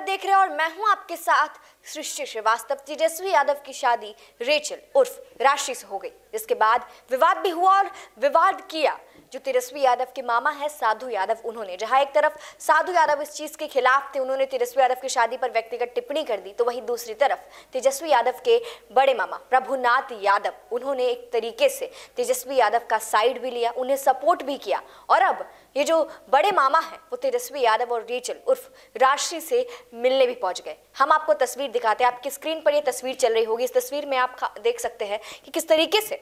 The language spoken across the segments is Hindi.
भारत देख रहे हैं और मैं हूं आपके साथ सृष्टि श्रीवास्तव तेजस्वी यादव की शादी रेचल उर्फ राशि से हो गई जिसके बाद विवाद भी हुआ और विवाद किया जो तेजस्वी यादव के मामा है साधु यादव उन्होंने जहां एक तरफ साधु यादव इस चीज के खिलाफ थे उन्होंने तेजस्वी यादव की शादी पर व्यक्तिगत टिप्पणी कर दी तो वहीं दूसरी तरफ तेजस्वी यादव के बड़े मामा प्रभुनाथ यादव उन्होंने एक तरीके से तेजस्वी यादव का साइड भी लिया उन्हें सपोर्ट भी किया और अब ये जो बड़े मामा है वो तेजस्वी यादव और रेचल उर्फ राशि से मिलने भी पहुंच गए हम आपको तस्वीर दिखाते हैं आपकी स्क्रीन पर ये तस्वीर चल रही होगी इस तस्वीर में आप देख सकते हैं कि किस तरीके से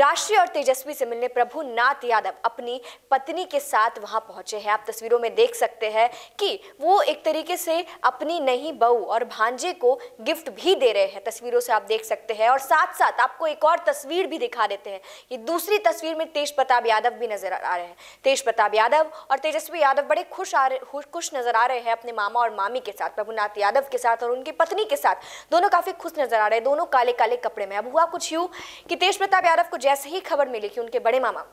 राशि और तेजस्वी से मिलने प्रभु नाथ यादव अपनी पत्नी के साथ वहां पहुंचे हैं आप तस्वीरों में देख सकते हैं कि वो एक तरीके से अपनी नहीं बहू और भांजे को गिफ्ट भी दे रहे हैं तस्वीरों से आप देख सकते हैं और साथ साथ आपको एक और तस्वीर भी दिखा देते हैं ये दूसरी तस्वीर में तेज प्रताप यादव भी नजर आ रहे हैं तेज प्रताप यादव और तेजस्वी यादव बड़े खुश आ रहे खुश नजर आ रहे हैं अपने मामा और मामी के साथ प्रभुनाथ यादव के साथ और उनकी पत्नी के साथ दोनों काफी खुश नजर आ रहे हैं दोनों काले काले कपड़े में अब हुआ कुछ यू कि तेज प्रताप यादव को जैसे ही खबर मिली कि उनके बड़े मामा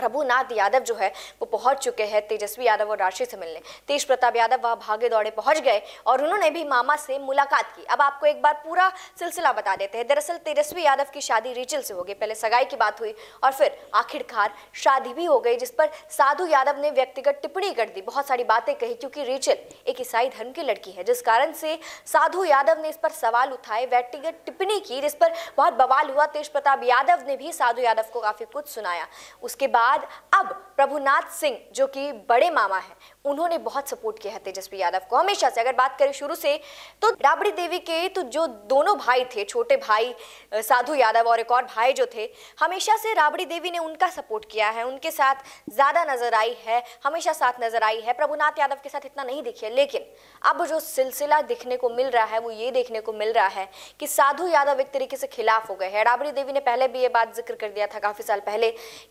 प्रभुनाथ यादव जो है वो पहुंच चुके हैं तेजस्वी यादव और राशि से मिलने तेज प्रताप यादव वह भागे दौड़े पहुंच गए और उन्होंने भी मामा से मुलाकात की अब आपको एक बार पूरा सिलसिला बता देते हैं दरअसल तेजस्वी यादव की शादी रिचल से हो गई पहले सगाई की बात हुई और फिर आखिरकार शादी भी हो गई जिस पर साधु यादव ने व्यक्तिगत टिप्पणी कर दी बहुत सारी बातें कही क्योंकि रिचल एक ईसाई धर्म की लड़की है जिस कारण से साधु यादव ने इस पर सवाल उठाए व्यक्तिगत टिप्पणी की जिस पर बहुत बवाल हुआ तेज प्रताप यादव ने भी साधु यादव को काफी कुछ सुनाया उसके बाद बाद अब प्रभुनाथ सिंह जो कि बड़े मामा हैं उन्होंने बहुत सपोर्ट किया है तेजस्वी यादव को हमेशा से अगर बात करें शुरू से तो राबड़ी देवी के तो जो दोनों भाई थे छोटे भाई साधु यादव और एक और भाई जो थे हमेशा से राबड़ी देवी ने उनका सपोर्ट किया है उनके साथ ज़्यादा नजर आई है हमेशा साथ नजर आई है प्रभुनाथ यादव के साथ इतना नहीं दिखी है लेकिन अब जो सिलसिला दिखने को मिल रहा है वो ये देखने को मिल रहा है कि साधु यादव एक तरीके से खिलाफ हो गए हैं राबड़ी देवी ने पहले भी ये बात जिक्र कर दिया था काफ़ी साल पहले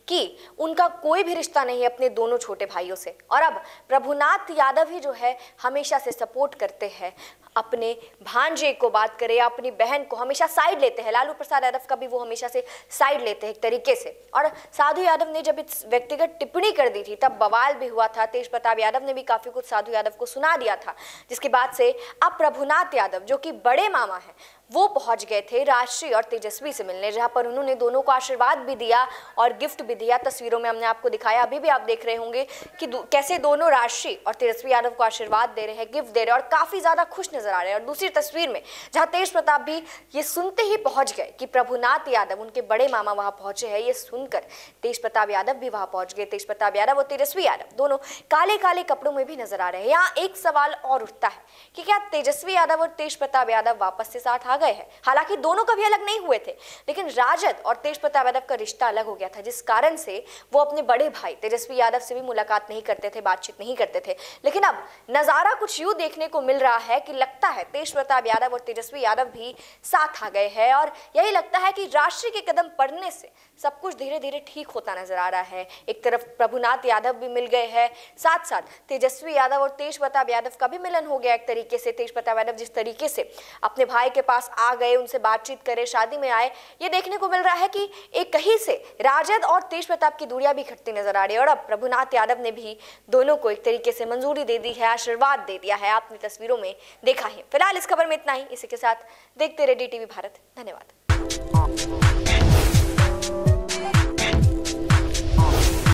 कि उन उनका कोई भी रिश्ता नहीं है अपने दोनों छोटे भाइयों से और अब प्रभुनाथ यादव ही जो है हमेशा से सपोर्ट करते हैं अपने भांजे को बात करें या अपनी बहन को हमेशा साइड लेते हैं लालू प्रसाद यादव का भी वो हमेशा से साइड लेते हैं एक तरीके से और साधु यादव ने जब इस व्यक्तिगत टिप्पणी कर दी थी तब बवाल भी हुआ था तेज प्रताप यादव ने भी काफ़ी कुछ साधु यादव को सुना दिया था जिसके बाद से अब प्रभुनाथ यादव जो कि बड़े मामा हैं वो पहुंच गए थे राजश्री और तेजस्वी से मिलने जहां पर उन्होंने दोनों को आशीर्वाद भी दिया और गिफ्ट भी दिया तस्वीरों में हमने आपको दिखाया अभी भी आप देख रहे होंगे कि कैसे दोनों राजश्री और तेजस्वी यादव को आशीर्वाद दे रहे हैं गिफ्ट दे रहे हैं और काफ़ी ज़्यादा खुश नजर आ रहे हैं और दूसरी तस्वीर में जहाँ तेज प्रताप भी ये सुनते ही पहुंच गए कि प्रभुनाथ यादव उनके बड़े मामा वहां पहुंचे हैं ये सुनकर तेज प्रताप यादव भी वहां पहुंच गए तेज प्रताप यादव और तेजस्वी यादव दोनों काले काले कपड़ों में भी नजर आ रहे हैं यहाँ एक सवाल और उठता है कि क्या तेजस्वी यादव और तेज प्रताप यादव वापस से साथ आ गए हैं हालांकि दोनों कभी अलग नहीं हुए थे लेकिन राजद और तेज प्रताप यादव का रिश्ता अलग हो गया था जिस कारण से वो अपने बड़े भाई तेजस्वी यादव से भी मुलाकात नहीं करते थे बातचीत नहीं करते थे लेकिन अब नज़ारा कुछ यूँ देखने को मिल रहा है कि लगता है तेज प्रताप यादव और तेजस्वी यादव भी साथ आ गए हैं और यही लगता है कि राष्ट्रीय के कदम पड़ने से सब कुछ धीरे धीरे ठीक होता नजर आ रहा है एक तरफ प्रभुनाथ यादव भी मिल गए हैं साथ साथ तेजस्वी यादव और तेज प्रताप यादव का भी मिलन हो गया एक तरीके से तेज प्रताप यादव जिस तरीके से अपने भाई के पास आ गए उनसे बातचीत करे शादी में आए ये देखने को मिल रहा है कि एक कहीं से राजद और तेज प्रताप की दूरियां भी घटती नजर आ रही है और अब प्रभुनाथ यादव ने भी दोनों को एक तरीके से मंजूरी दे दी है आशीर्वाद दे दिया है आपने तस्वीरों में देखा है फिलहाल इस खबर में इतना ही इसी के साथ देखते रहे डी भारत धन्यवाद